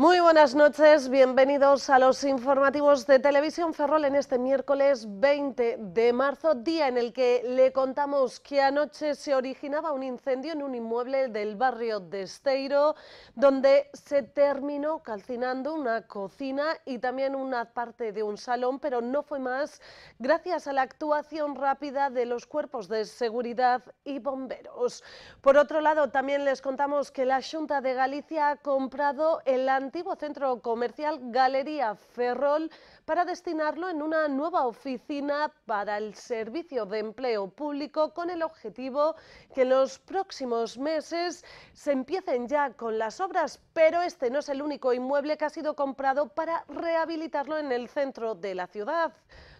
Muy buenas noches, bienvenidos a los informativos de Televisión Ferrol en este miércoles 20 de marzo, día en el que le contamos que anoche se originaba un incendio en un inmueble del barrio de Esteiro, donde se terminó calcinando una cocina y también una parte de un salón, pero no fue más gracias a la actuación rápida de los cuerpos de seguridad y bomberos. Por otro lado, también les contamos que la Junta de Galicia ha comprado el antiguo centro comercial Galería Ferrol para destinarlo en una nueva oficina para el servicio de empleo público con el objetivo que en los próximos meses se empiecen ya con las obras, pero este no es el único inmueble que ha sido comprado para rehabilitarlo en el centro de la ciudad.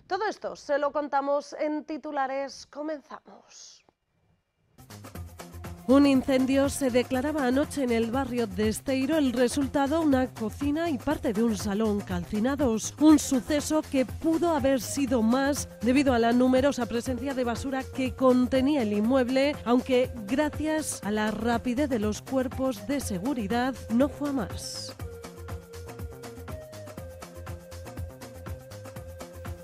Todo esto se lo contamos en titulares. Comenzamos. Un incendio se declaraba anoche en el barrio de Esteiro, el resultado una cocina y parte de un salón calcinados, un suceso que pudo haber sido más debido a la numerosa presencia de basura que contenía el inmueble, aunque gracias a la rapidez de los cuerpos de seguridad no fue a más.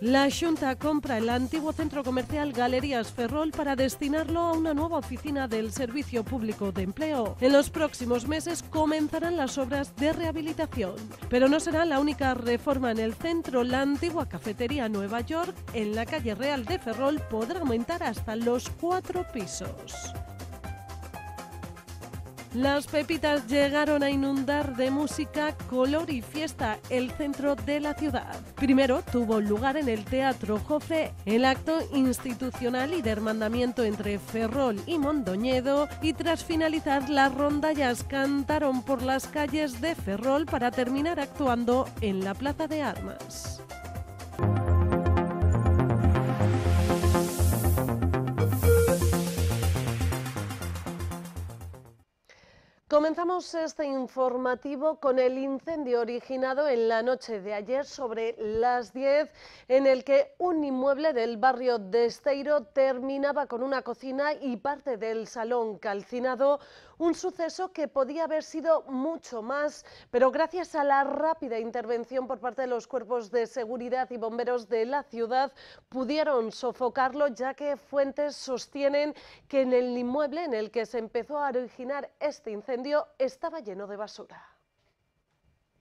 La Junta compra el antiguo centro comercial Galerías Ferrol para destinarlo a una nueva oficina del Servicio Público de Empleo. En los próximos meses comenzarán las obras de rehabilitación, pero no será la única reforma en el centro. La antigua cafetería Nueva York en la calle Real de Ferrol podrá aumentar hasta los cuatro pisos. Las pepitas llegaron a inundar de música, color y fiesta el centro de la ciudad. Primero tuvo lugar en el Teatro Jofre el acto institucional y de hermandamiento entre Ferrol y Mondoñedo y tras finalizar las rondallas cantaron por las calles de Ferrol para terminar actuando en la Plaza de Armas. Comenzamos este informativo con el incendio originado en la noche de ayer sobre las 10 en el que un inmueble del barrio de Esteiro terminaba con una cocina y parte del salón calcinado, un suceso que podía haber sido mucho más, pero gracias a la rápida intervención por parte de los cuerpos de seguridad y bomberos de la ciudad, pudieron sofocarlo, ya que fuentes sostienen que en el inmueble en el que se empezó a originar este incendio estaba lleno de basura.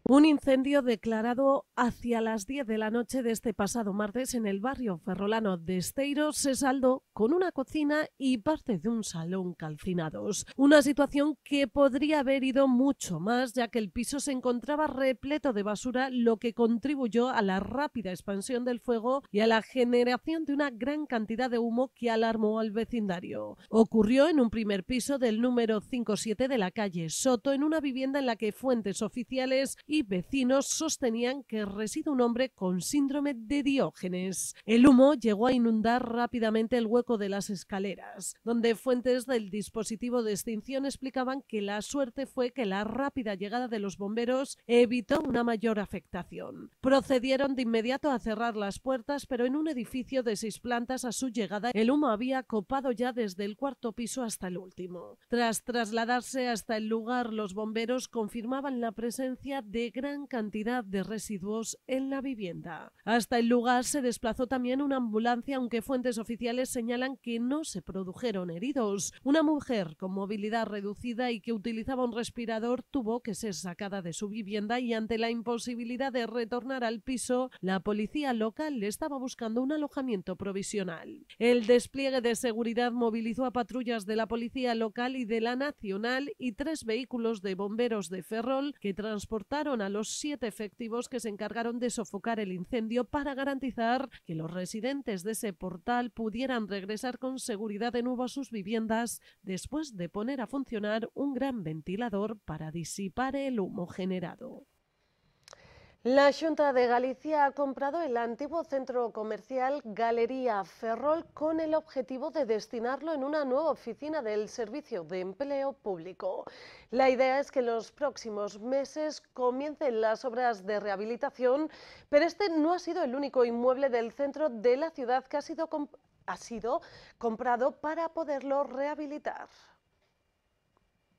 Un incendio declarado hacia las 10 de la noche de este pasado martes en el barrio ferrolano de Esteiro se saldó con una cocina y parte de un salón calcinados. Una situación que podría haber ido mucho más ya que el piso se encontraba repleto de basura, lo que contribuyó a la rápida expansión del fuego y a la generación de una gran cantidad de humo que alarmó al vecindario. Ocurrió en un primer piso del número 57 de la calle Soto, en una vivienda en la que fuentes oficiales y vecinos sostenían que reside un hombre con síndrome de Diógenes. El humo llegó a inundar rápidamente el hueco de las escaleras, donde fuentes del dispositivo de extinción explicaban que la suerte fue que la rápida llegada de los bomberos evitó una mayor afectación. Procedieron de inmediato a cerrar las puertas, pero en un edificio de seis plantas a su llegada el humo había copado ya desde el cuarto piso hasta el último. Tras trasladarse hasta el lugar, los bomberos confirmaban la presencia de gran cantidad de residuos en la vivienda. Hasta el lugar se desplazó también una ambulancia, aunque fuentes oficiales señalan que no se produjeron heridos. Una mujer con movilidad reducida y que utilizaba un respirador tuvo que ser sacada de su vivienda y ante la imposibilidad de retornar al piso, la policía local le estaba buscando un alojamiento provisional. El despliegue de seguridad movilizó a patrullas de la policía local y de la nacional y tres vehículos de bomberos de Ferrol que transportaron a los siete efectivos que se encargaron de sofocar el incendio para garantizar que los residentes de ese portal pudieran regresar con seguridad de nuevo a sus viviendas después de poner a funcionar un gran ventilador para disipar el humo generado. La Junta de Galicia ha comprado el antiguo centro comercial Galería Ferrol con el objetivo de destinarlo en una nueva oficina del Servicio de Empleo Público. La idea es que en los próximos meses comiencen las obras de rehabilitación, pero este no ha sido el único inmueble del centro de la ciudad que ha sido, ha sido comprado para poderlo rehabilitar.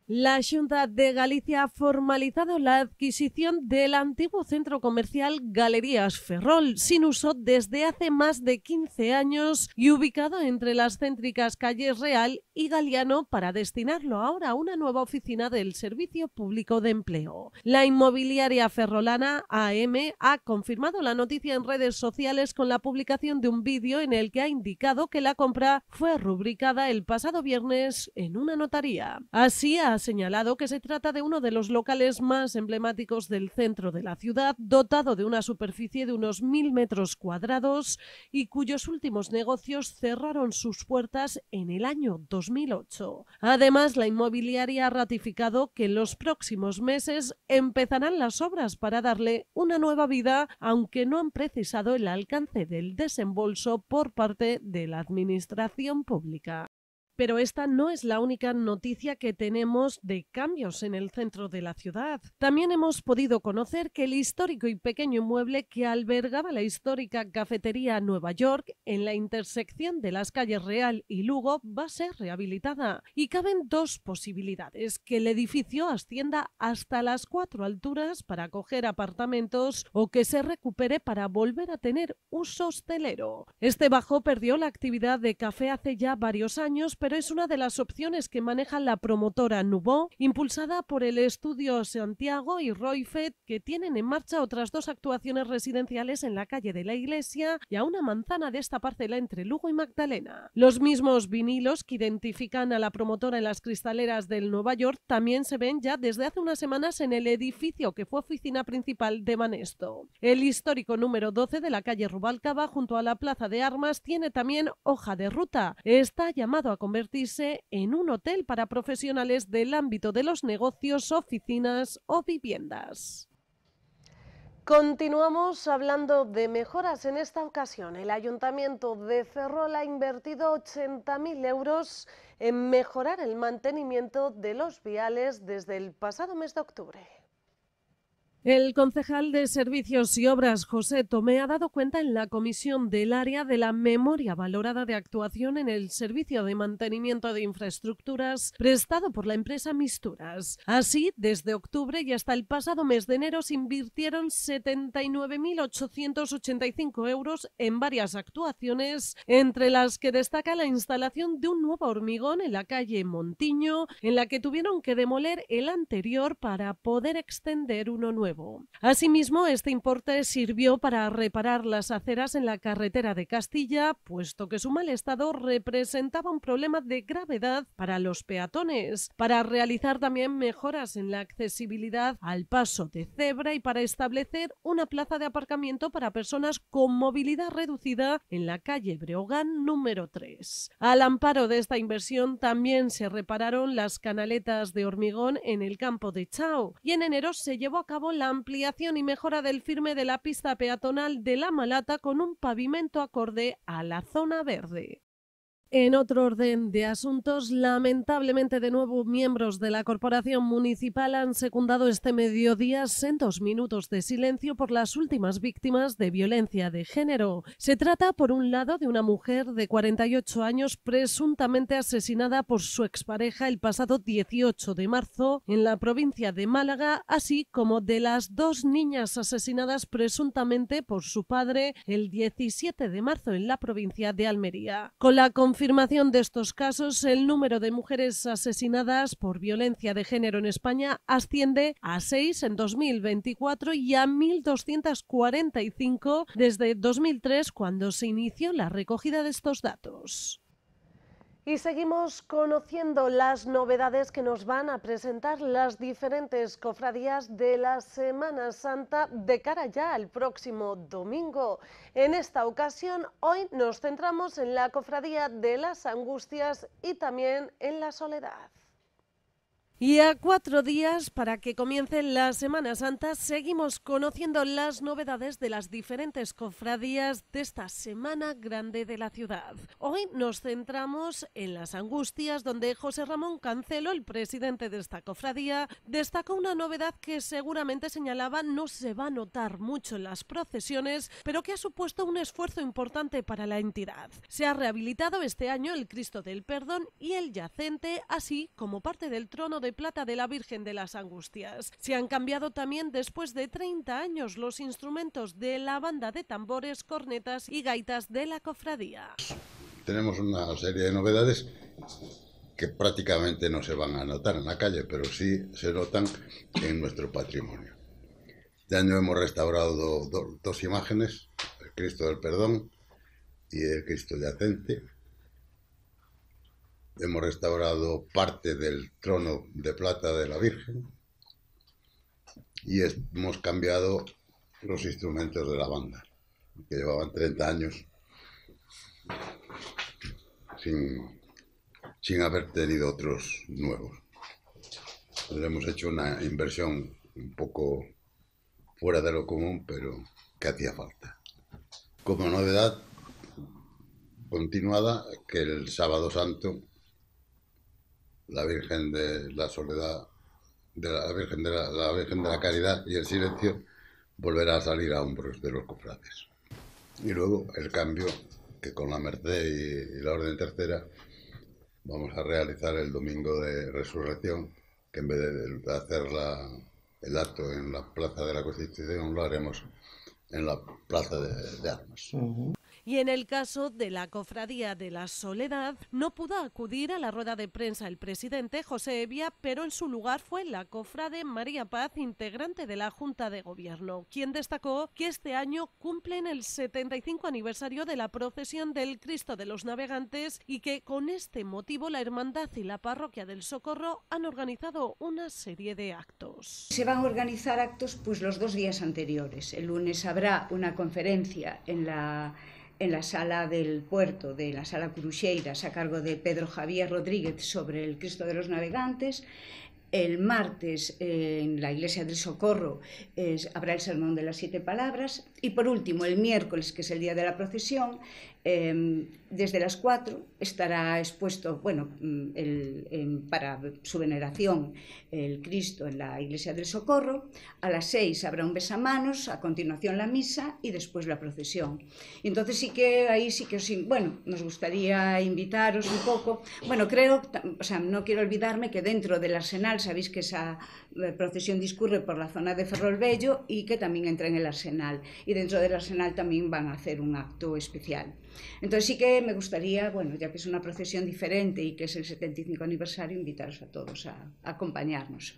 La Junta de Galicia ha formalizado la adquisición del antiguo centro comercial Galerías Ferrol, sin uso desde hace más de 15 años y ubicado entre las céntricas calles Real y Galeano para destinarlo ahora a una nueva oficina del Servicio Público de Empleo. La inmobiliaria ferrolana AM ha confirmado la noticia en redes sociales con la publicación de un vídeo en el que ha indicado que la compra fue rubricada el pasado viernes en una notaría. Así ha señalado que se trata de uno de los locales más emblemáticos del centro de la ciudad, dotado de una superficie de unos mil metros cuadrados y cuyos últimos negocios cerraron sus puertas en el año 2000. 2008. Además, la inmobiliaria ha ratificado que en los próximos meses empezarán las obras para darle una nueva vida, aunque no han precisado el alcance del desembolso por parte de la Administración Pública. Pero esta no es la única noticia que tenemos de cambios en el centro de la ciudad. También hemos podido conocer que el histórico y pequeño inmueble que albergaba la histórica cafetería Nueva York en la intersección de las calles Real y Lugo va a ser rehabilitada. Y caben dos posibilidades, que el edificio ascienda hasta las cuatro alturas para acoger apartamentos o que se recupere para volver a tener uso hostelero. Este bajo perdió la actividad de café hace ya varios años, pero es una de las opciones que maneja la promotora Nubó, impulsada por el estudio Santiago y Roy que tienen en marcha otras dos actuaciones residenciales en la calle de la Iglesia y a una manzana de esta parcela entre Lugo y Magdalena. Los mismos vinilos que identifican a la promotora en las cristaleras del Nueva York también se ven ya desde hace unas semanas en el edificio que fue oficina principal de Manesto. El histórico número 12 de la calle Rubalcaba junto a la Plaza de Armas tiene también hoja de ruta. Está llamado a en un hotel para profesionales del ámbito de los negocios, oficinas o viviendas. Continuamos hablando de mejoras. En esta ocasión, el Ayuntamiento de Ferrol ha invertido 80.000 euros en mejorar el mantenimiento de los viales desde el pasado mes de octubre. El concejal de Servicios y Obras, José Tomé, ha dado cuenta en la comisión del área de la memoria valorada de actuación en el servicio de mantenimiento de infraestructuras prestado por la empresa Misturas. Así, desde octubre y hasta el pasado mes de enero se invirtieron 79.885 euros en varias actuaciones, entre las que destaca la instalación de un nuevo hormigón en la calle Montiño, en la que tuvieron que demoler el anterior para poder extender uno nuevo. Asimismo, este importe sirvió para reparar las aceras en la carretera de Castilla, puesto que su mal estado representaba un problema de gravedad para los peatones, para realizar también mejoras en la accesibilidad al paso de cebra y para establecer una plaza de aparcamiento para personas con movilidad reducida en la calle Breogán número 3. Al amparo de esta inversión también se repararon las canaletas de hormigón en el campo de Chao y en enero se llevó a cabo la ampliación y mejora del firme de la pista peatonal de La Malata con un pavimento acorde a la zona verde. En otro orden de asuntos, lamentablemente de nuevo miembros de la Corporación Municipal han secundado este mediodía en dos minutos de silencio por las últimas víctimas de violencia de género. Se trata, por un lado, de una mujer de 48 años presuntamente asesinada por su expareja el pasado 18 de marzo en la provincia de Málaga, así como de las dos niñas asesinadas presuntamente por su padre el 17 de marzo en la provincia de Almería. Con la confirmación de estos casos, el número de mujeres asesinadas por violencia de género en España asciende a 6 en 2024 y a 1.245 desde 2003, cuando se inició la recogida de estos datos. Y seguimos conociendo las novedades que nos van a presentar las diferentes cofradías de la Semana Santa de cara ya al próximo domingo. En esta ocasión, hoy nos centramos en la cofradía de las Angustias y también en la Soledad. Y a cuatro días para que comience la Semana Santa, seguimos conociendo las novedades de las diferentes cofradías de esta Semana Grande de la ciudad. Hoy nos centramos en las angustias, donde José Ramón Cancelo, el presidente de esta cofradía, destacó una novedad que seguramente señalaba no se va a notar mucho en las procesiones, pero que ha supuesto un esfuerzo importante para la entidad. Se ha rehabilitado este año el Cristo del Perdón y el Yacente, así como parte del trono de de plata de la Virgen de las Angustias. Se han cambiado también después de 30 años los instrumentos de la banda de tambores, cornetas y gaitas de la cofradía. Tenemos una serie de novedades que prácticamente no se van a notar en la calle, pero sí se notan en nuestro patrimonio. Este año hemos restaurado dos imágenes, el Cristo del Perdón y el Cristo yacente, hemos restaurado parte del trono de plata de la Virgen y hemos cambiado los instrumentos de la banda, que llevaban 30 años sin, haber tenido otros nuevos. Pues hemos hecho una inversión un poco fuera de lo común, pero que hacía falta. Como novedad continuada, que el sábado santo la Virgen de la Soledad, de la, Virgen de la, Virgen de la Caridad y el Silencio, volverá a salir a hombros de los cofrades. Y luego el cambio que con la Merced y, la Orden Tercera vamos a realizar el domingo de Resurrección, que en vez de hacer el acto en la Plaza de la Constitución, lo haremos en la Plaza de, Armas. Y en el caso de la Cofradía de la Soledad, no pudo acudir a la rueda de prensa el presidente José Evia, pero en su lugar fue la cofrade María Paz, integrante de la Junta de Gobierno, quien destacó que este año cumplen el 75 aniversario de la procesión del Cristo de los Navegantes y que con este motivo la Hermandad y la Parroquia del Socorro han organizado una serie de actos. Se van a organizar actos pues los dos días anteriores. El lunes habrá una conferencia en la en la sala del puerto, de la sala Cruxeiras, a cargo de Pedro Javier Rodríguez sobre el Cristo de los Navegantes. El martes en la Iglesia del Socorro habrá el Sermón de las Siete Palabras. Y por último, el miércoles, que es el día de la procesión, em, desde las 4 estará expuesto, bueno, mm, para su veneración, el Cristo en la Iglesia del Socorro. A las 6 habrá un besamanos, a continuación la misa y después la procesión. entonces sí que ahí sí que bueno, nos gustaría invitaros un poco. Bueno, creo, o sea, no quiero olvidarme que dentro del Arsenal, sabéis que esa eh, procesión discurre por la zona de Ferrolbello y que también entra en el Arsenal. Y dentro del Arsenal también van a hacer un acto especial. Entonces sí que me gustaría, bueno, ya que es una procesión diferente y que es el 75 aniversario, invitaros a todos a, acompañarnos.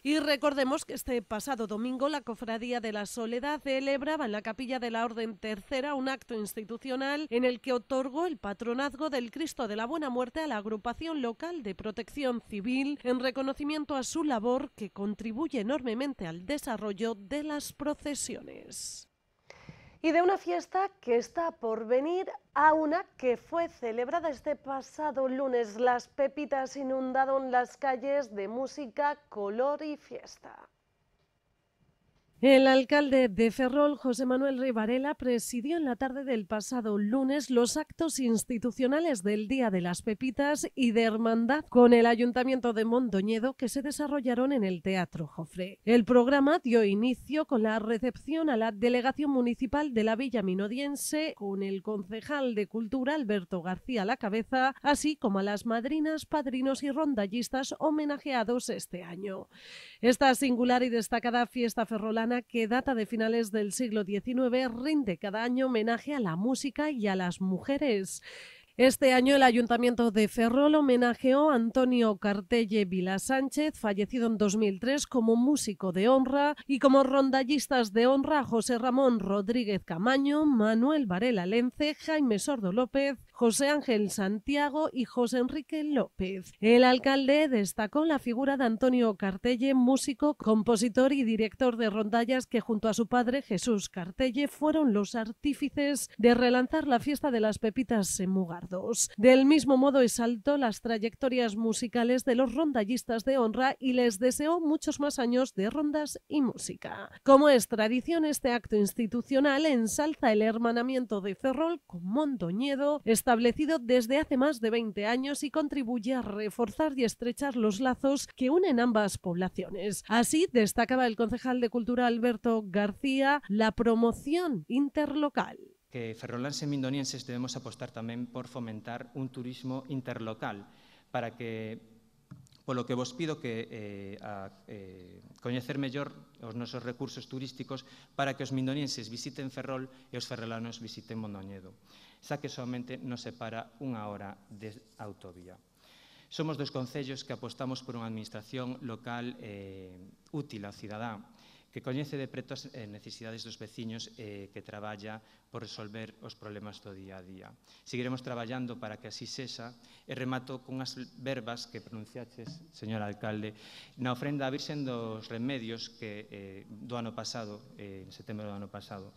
Y recordemos que este pasado domingo la Cofradía de la Soledad celebraba en la Capilla de la Orden Tercera un acto institucional en el que otorgó el patronazgo del Cristo de la Buena Muerte a la agrupación local de protección civil en reconocimiento a su labor que contribuye enormemente al desarrollo de las procesiones y de una fiesta que está por venir a una que fue celebrada este pasado lunes. Las pepitas inundaron las calles de música, color y fiesta. El alcalde de Ferrol, José Manuel Rivarela, presidió en la tarde del pasado lunes los actos institucionales del Día de las Pepitas y de Hermandad con el Ayuntamiento de Mondoñedo que se desarrollaron en el Teatro Jofre. El programa dio inicio con la recepción a la delegación municipal de la Villa Minodiense con el concejal de Cultura Alberto García a la cabeza, así como a las madrinas, padrinos y rondallistas homenajeados este año. Esta singular y destacada fiesta ferrolana, que data de finales del siglo XIX, rinde cada año homenaje a la música y a las mujeres. Este año el Ayuntamiento de Ferrol homenajeó a Antonio Cartelle Vila Sánchez, fallecido en 2003 como músico de honra, y como rondallistas de honra a José Ramón Rodríguez Camaño, Manuel Varela Lence, Jaime Sordo López José Ángel Santiago y José Enrique López. El alcalde destacó la figura de Antonio Cartelle, músico, compositor y director de rondallas que junto a su padre Jesús Cartelle fueron los artífices de relanzar la fiesta de las pepitas en Mugardos. Del mismo modo exaltó las trayectorias musicales de los rondallistas de honra y les deseó muchos más años de rondas y música. Como es tradición, este acto institucional ensalza el hermanamiento de Ferrol con Mondoñedo, establecido desde hace más de 20 años y contribuye a reforzar y estrechar los lazos que unen ambas poblaciones. Así destacaba el concejal de Cultura Alberto García la promoción interlocal que y mindonienses debemos apostar también... por fomentar un turismo interlocal para que lo que vos pido que eh, eh, ...conocer a, nuestros recursos turísticos para que los mindonienses visiten Ferrol ...y los ferrolanos visiten Mondoñedo. xa que somente nos separa unha hora de autovía. Somos dos concellos que apostamos por unha administración local eh, útil ao cidadán, que coñece de preto as eh, necesidades dos veciños e eh, que traballa por resolver os problemas do día a día. Seguiremos traballando para que así sexa e remato cunhas verbas que pronunciaches, señor alcalde, na ofrenda a Virxen dos Remedios que eh, do ano pasado, eh, en setembro do ano pasado,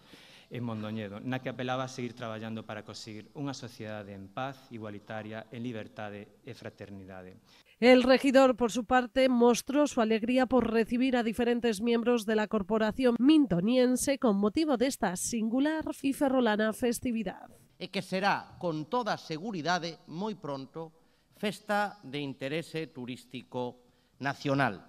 en Mondoñedo, na que apelaba a seguir traballando para conseguir unha sociedade en paz, igualitaria, en libertade e fraternidade. El regidor, por su parte, mostró su alegría por recibir a diferentes miembros de la corporación mintoniense con motivo de esta singular y ferrolana festividad. E que será, con toda seguridade, moi pronto, festa de interese turístico nacional.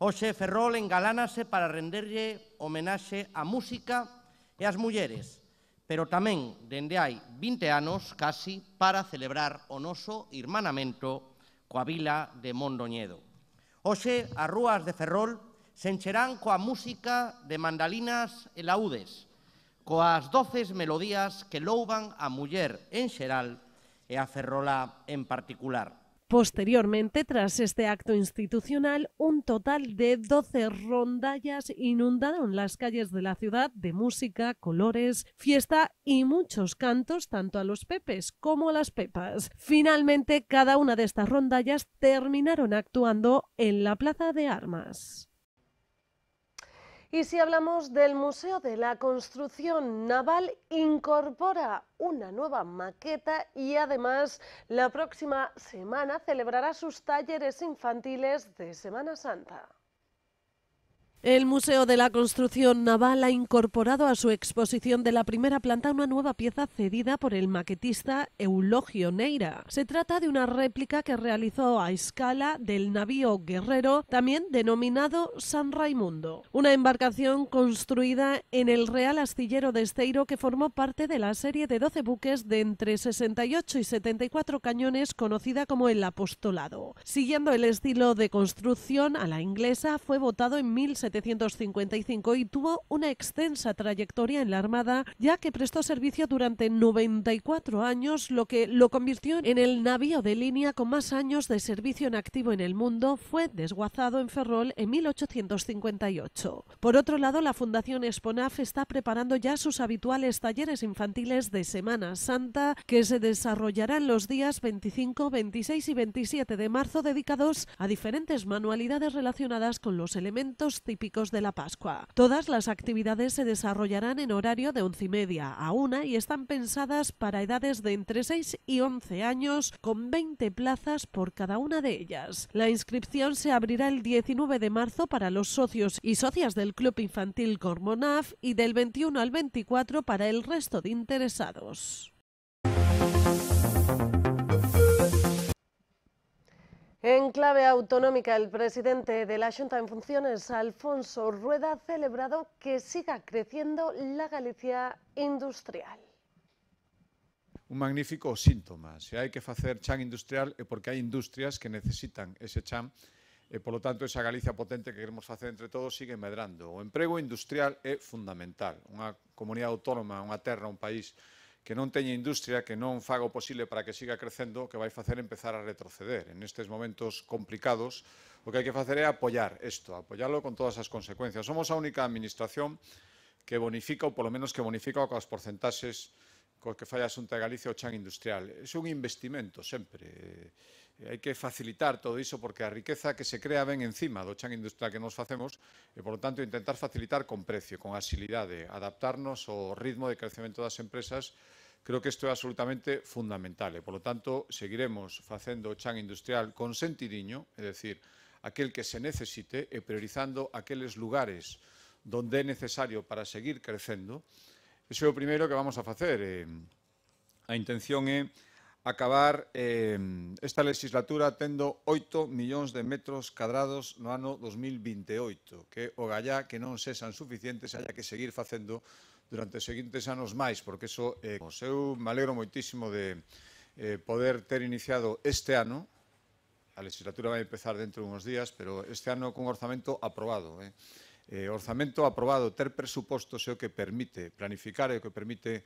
Oxe Ferrol engalánase para renderlle homenaxe á música e as mulleres, pero tamén dende hai 20 anos casi para celebrar o noso irmanamento coa vila de Mondoñedo. Oxe, as rúas de Ferrol se encherán coa música de mandalinas e laudes, coas doces melodías que louban a muller en xeral e a Ferrola en particular. Posteriormente, tras este acto institucional, un total de 12 rondallas inundaron las calles de la ciudad de música, colores, fiesta y muchos cantos tanto a los pepes como a las pepas. Finalmente, cada una de estas rondallas terminaron actuando en la Plaza de Armas. Y si hablamos del Museo de la Construcción Naval, incorpora una nueva maqueta y además la próxima semana celebrará sus talleres infantiles de Semana Santa. El Museo de la Construcción Naval ha incorporado a su exposición de la primera planta una nueva pieza cedida por el maquetista Eulogio Neira. Se trata de una réplica que realizó a escala del navío guerrero, también denominado San Raimundo, una embarcación construida en el Real Astillero de Esteiro que formó parte de la serie de 12 buques de entre 68 y 74 cañones conocida como el Apostolado. Siguiendo el estilo de construcción a la inglesa, fue votado en 1700 1755 y tuvo una extensa trayectoria en la Armada, ya que prestó servicio durante 94 años, lo que lo convirtió en el navío de línea con más años de servicio en activo en el mundo. Fue desguazado en Ferrol en 1858. Por otro lado, la Fundación Esponaf está preparando ya sus habituales talleres infantiles de Semana Santa, que se desarrollarán los días 25, 26 y 27 de marzo, dedicados a diferentes manualidades relacionadas con los elementos de la Pascua. Todas las actividades se desarrollarán en horario de once y media a una y están pensadas para edades de entre 6 y 11 años, con 20 plazas por cada una de ellas. La inscripción se abrirá el 19 de marzo para los socios y socias del Club Infantil Cormonaf y del 21 al 24 para el resto de interesados. En clave autonómica, el presidente de la Junta en funciones, Alfonso Rueda, ha celebrado que siga creciendo la Galicia industrial. Un magnífico síntoma. Se hai que facer chan industrial é porque hai industrias que necesitan ese chan e, eh, polo tanto, esa Galicia potente que queremos facer entre todos sigue medrando. O emprego industrial é fundamental. Unha comunidade autónoma, unha terra, un país que non teña industria, que non faga o posible para que siga crecendo, que vai facer empezar a retroceder. En estes momentos complicados, o que hai que facer é apoiar isto, apoiarlo con todas as consecuencias. Somos a única administración que bonifica, ou polo menos que bonifica coas porcentaxes co que fai a Xunta de Galicia o chan industrial. É un investimento sempre. Eh, Eh, hai que facilitar todo iso porque a riqueza que se crea ben encima do chan industrial que nos facemos e, por lo tanto, intentar facilitar con precio, con asilidade, adaptarnos ao ritmo de crecemento das empresas Creo que isto é absolutamente fundamental e, por lo tanto, seguiremos facendo o chan industrial con sentidiño, é dicir, aquel que se necesite e priorizando aqueles lugares donde é necesario para seguir crecendo. Iso é o primeiro que vamos a facer. a intención é acabar eh, esta legislatura tendo 8 millóns de metros cadrados no ano 2028, que o gallá que non sexan suficientes haya que seguir facendo durante os seguintes anos máis, porque iso eh, eu me alegro moitísimo de eh, poder ter iniciado este ano, a legislatura vai empezar dentro de unhos días, pero este ano con orzamento aprobado. Eh? Eh, orzamento aprobado, ter presupostos é o que permite planificar, é o que permite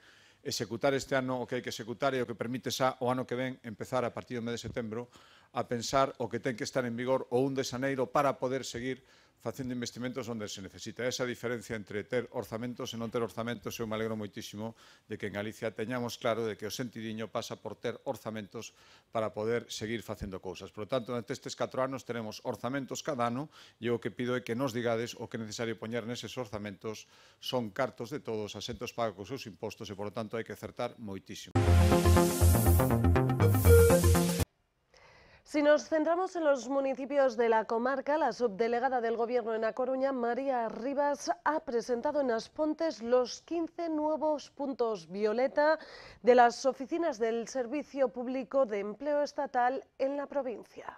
executar este ano o que hai que executar e o que permite xa o ano que ven empezar a partir do mes de setembro a pensar o que ten que estar en vigor o un de xaneiro para poder seguir facendo investimentos onde se necesita. Esa diferencia entre ter orzamentos e non ter orzamentos, eu me alegro moitísimo de que en Galicia teñamos claro de que o sentidiño pasa por ter orzamentos para poder seguir facendo cousas. Por lo tanto, durante estes 4 anos teremos orzamentos cada ano e o que pido é que nos digades o que é necesario poñer neses orzamentos son cartos de todos, asentos pagos cos seus impostos e, por lo tanto, hai que acertar moitísimo. Música Si nos centramos en los municipios de la comarca, la subdelegada del Gobierno en A Coruña, María Rivas, ha presentado en Aspontes los 15 nuevos puntos violeta de las oficinas del Servicio Público de Empleo Estatal en la provincia.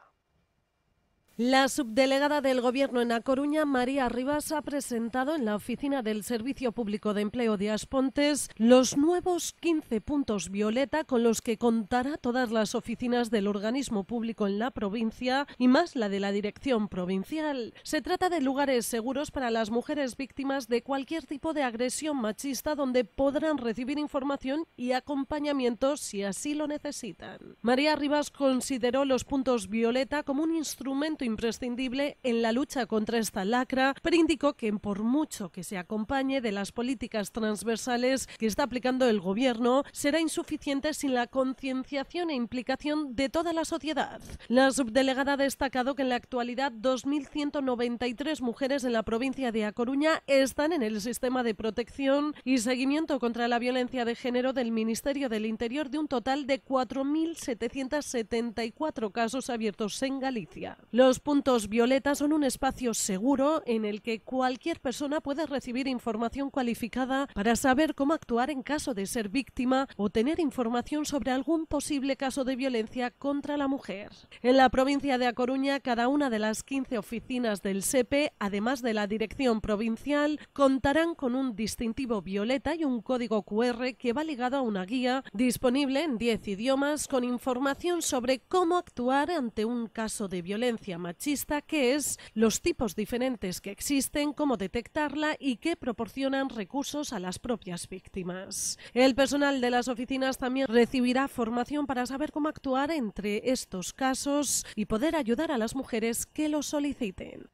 La subdelegada del Gobierno en A Coruña, María Rivas, ha presentado en la Oficina del Servicio Público de Empleo de Aspontes los nuevos 15 puntos violeta con los que contará todas las oficinas del organismo público en la provincia y más la de la dirección provincial. Se trata de lugares seguros para las mujeres víctimas de cualquier tipo de agresión machista donde podrán recibir información y acompañamiento si así lo necesitan. María Rivas consideró los puntos violeta como un instrumento imprescindible en la lucha contra esta lacra, pero indicó que por mucho que se acompañe de las políticas transversales que está aplicando el Gobierno, será insuficiente sin la concienciación e implicación de toda la sociedad. La subdelegada ha destacado que en la actualidad 2.193 mujeres en la provincia de A Coruña están en el sistema de protección y seguimiento contra la violencia de género del Ministerio del Interior de un total de 4.774 casos abiertos en Galicia. Los puntos violeta son un espacio seguro en el que cualquier persona puede recibir información cualificada para saber cómo actuar en caso de ser víctima o tener información sobre algún posible caso de violencia contra la mujer. En la provincia de A Coruña, cada una de las 15 oficinas del SEPE, además de la dirección provincial, contarán con un distintivo violeta y un código QR que va ligado a una guía disponible en 10 idiomas con información sobre cómo actuar ante un caso de violencia machista, que es, los tipos diferentes que existen, cómo detectarla y que proporcionan recursos a las propias víctimas. El personal de las oficinas también recibirá formación para saber cómo actuar entre estos casos y poder ayudar a las mujeres que lo soliciten.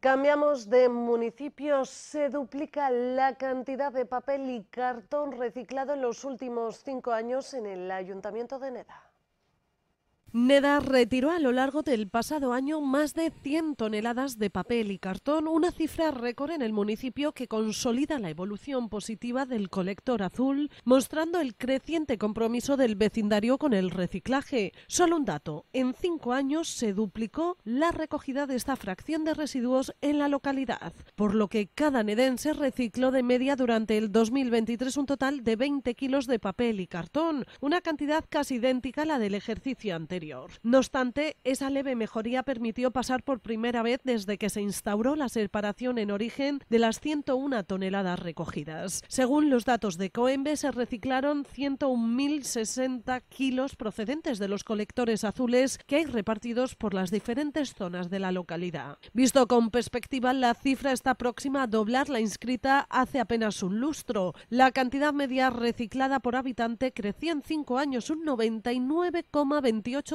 Cambiamos de municipio, se duplica la cantidad de papel y cartón reciclado en los últimos cinco años en el Ayuntamiento de Neda. NEDA retiró a lo largo del pasado año más de 100 toneladas de papel y cartón, una cifra récord en el municipio que consolida la evolución positiva del colector azul, mostrando el creciente compromiso del vecindario con el reciclaje. Solo un dato, en cinco años se duplicó la recogida de esta fracción de residuos en la localidad, por lo que cada nedense recicló de media durante el 2023 un total de 20 kilos de papel y cartón, una cantidad casi idéntica a la del ejercicio anterior. No obstante, esa leve mejoría permitió pasar por primera vez desde que se instauró la separación en origen de las 101 toneladas recogidas. Según los datos de Coembe, se reciclaron 101.060 kilos procedentes de los colectores azules que hay repartidos por las diferentes zonas de la localidad. Visto con perspectiva, la cifra está próxima a doblar la inscrita hace apenas un lustro. La cantidad media reciclada por habitante crecía en cinco años un 99,28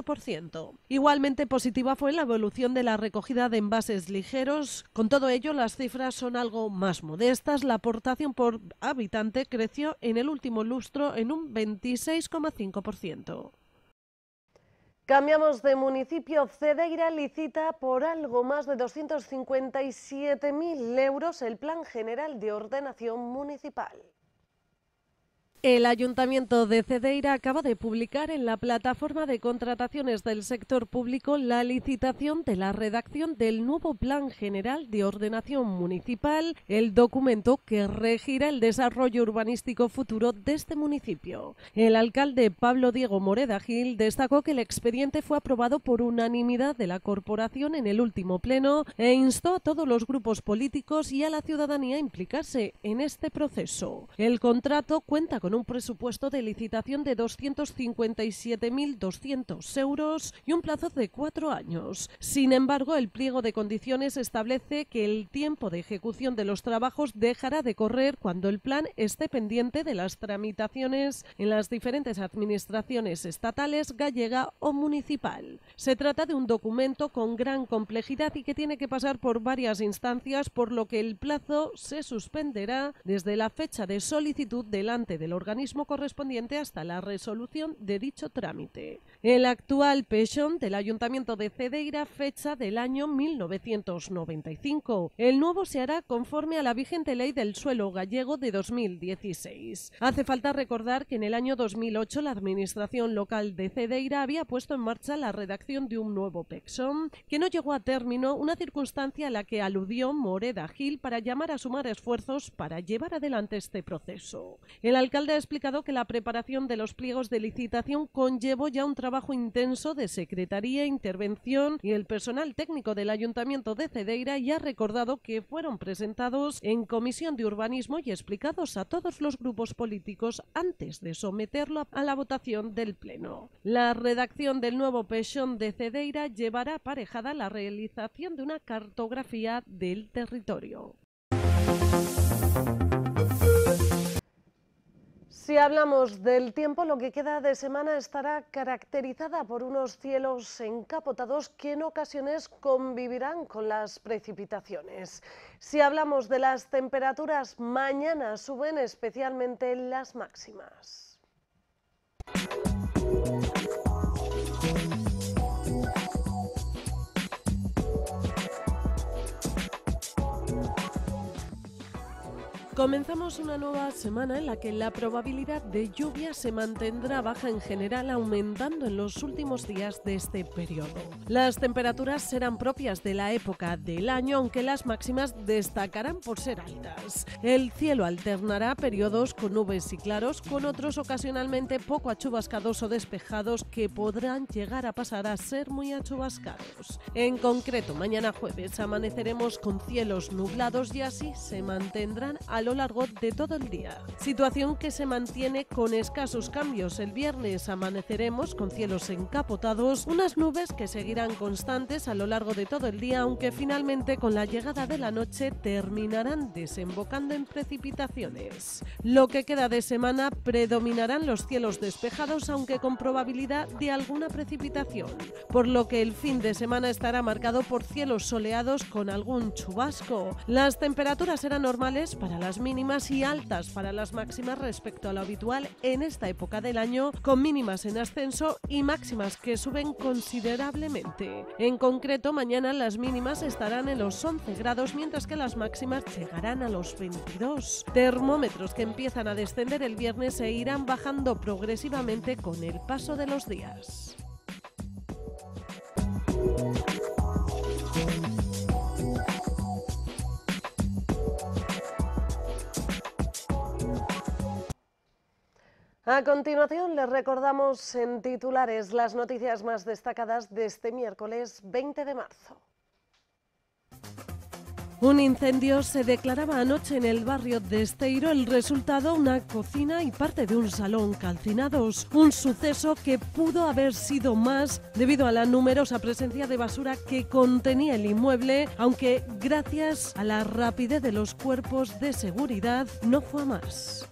Igualmente positiva fue la evolución de la recogida de envases ligeros. Con todo ello, las cifras son algo más modestas. La aportación por habitante creció en el último lustro en un 26,5%. Cambiamos de municipio. Cedeira licita por algo más de 257.000 euros el Plan General de Ordenación Municipal. El Ayuntamiento de Cedeira acaba de publicar en la plataforma de contrataciones del sector público la licitación de la redacción del nuevo Plan General de Ordenación Municipal, el documento que regirá el desarrollo urbanístico futuro de este municipio. El alcalde Pablo Diego Moreda Gil destacó que el expediente fue aprobado por unanimidad de la corporación en el último pleno e instó a todos los grupos políticos y a la ciudadanía a implicarse en este proceso. El contrato cuenta con un presupuesto de licitación de 257.200 euros y un plazo de cuatro años. Sin embargo, el pliego de condiciones establece que el tiempo de ejecución de los trabajos dejará de correr cuando el plan esté pendiente de las tramitaciones en las diferentes administraciones estatales, gallega o municipal. Se trata de un documento con gran complejidad y que tiene que pasar por varias instancias, por lo que el plazo se suspenderá desde la fecha de solicitud delante de los organismo correspondiente hasta la resolución de dicho trámite. El actual pechón del Ayuntamiento de Cedeira fecha del año 1995. El nuevo se hará conforme a la vigente ley del suelo gallego de 2016. Hace falta recordar que en el año 2008 la Administración local de Cedeira había puesto en marcha la redacción de un nuevo PEXON que no llegó a término, una circunstancia a la que aludió Moreda Gil para llamar a sumar esfuerzos para llevar adelante este proceso. El alcalde ha explicado que la preparación de los pliegos de licitación conllevó ya un trabajo intenso de secretaría, intervención y el personal técnico del Ayuntamiento de Cedeira y ha recordado que fueron presentados en Comisión de Urbanismo y explicados a todos los grupos políticos antes de someterlo a la votación del Pleno. La redacción del nuevo pechón de Cedeira llevará aparejada la realización de una cartografía del territorio. Si hablamos del tiempo, lo que queda de semana estará caracterizada por unos cielos encapotados que en ocasiones convivirán con las precipitaciones. Si hablamos de las temperaturas, mañana suben especialmente las máximas. Comenzamos una nueva semana en la que la probabilidad de lluvia se mantendrá baja en general, aumentando en los últimos días de este periodo. Las temperaturas serán propias de la época del año, aunque las máximas destacarán por ser altas. El cielo alternará periodos con nubes y claros, con otros ocasionalmente poco achubascados o despejados que podrán llegar a pasar a ser muy achubascados. En concreto, mañana jueves amaneceremos con cielos nublados y así se mantendrán a lo largo de todo el día. Situación que se mantiene con escasos cambios. El viernes amaneceremos con cielos encapotados, unas nubes que seguirán constantes a lo largo de todo el día, aunque finalmente con la llegada de la noche terminarán desembocando en precipitaciones. Lo que queda de semana predominarán los cielos despejados, aunque con probabilidad de alguna precipitación, por lo que el fin de semana estará marcado por cielos soleados con algún chubasco. Las temperaturas serán normales para las mínimas y altas para las máximas respecto a lo habitual en esta época del año, con mínimas en ascenso y máximas que suben considerablemente. En concreto, mañana las mínimas estarán en los 11 grados, mientras que las máximas llegarán a los 22. Termómetros que empiezan a descender el viernes se irán bajando progresivamente con el paso de los días. A continuación les recordamos en titulares las noticias más destacadas de este miércoles 20 de marzo. Un incendio se declaraba anoche en el barrio de Esteiro, el resultado una cocina y parte de un salón calcinados, un suceso que pudo haber sido más debido a la numerosa presencia de basura que contenía el inmueble, aunque gracias a la rapidez de los cuerpos de seguridad no fue más.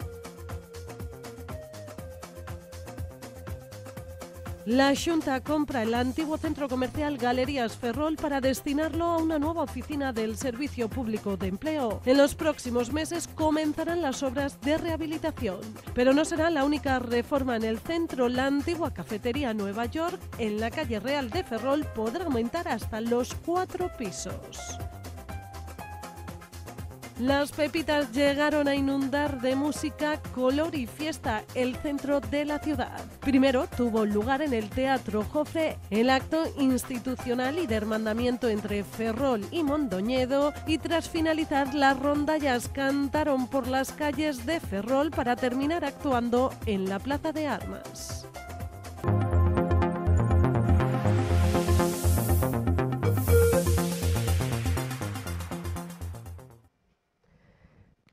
La Junta compra el antiguo centro comercial Galerías Ferrol para destinarlo a una nueva oficina del Servicio Público de Empleo. En los próximos meses comenzarán las obras de rehabilitación, pero no será la única reforma en el centro. La antigua cafetería Nueva York en la calle Real de Ferrol podrá aumentar hasta los cuatro pisos. Las pepitas llegaron a inundar de música, color y fiesta el centro de la ciudad. Primero tuvo lugar en el Teatro Jofre el acto institucional y de hermandamiento entre Ferrol y Mondoñedo y tras finalizar las rondallas cantaron por las calles de Ferrol para terminar actuando en la Plaza de Armas.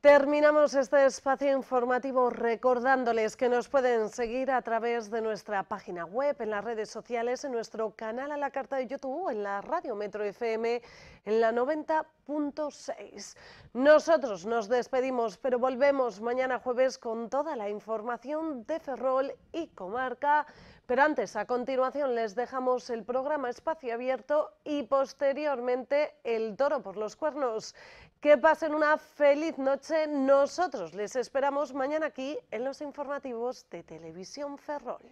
Terminamos este espacio informativo recordándoles que nos pueden seguir a través de nuestra página web, en las redes sociales, en nuestro canal a la carta de YouTube, en la radio Metro FM, en la 90.6. Nosotros nos despedimos, pero volvemos mañana jueves con toda la información de Ferrol y comarca. Pero antes, a continuación, les dejamos el programa Espacio Abierto y posteriormente El Toro por los Cuernos. Que pasen una feliz noche. Nosotros les esperamos mañana aquí en los informativos de Televisión Ferrol.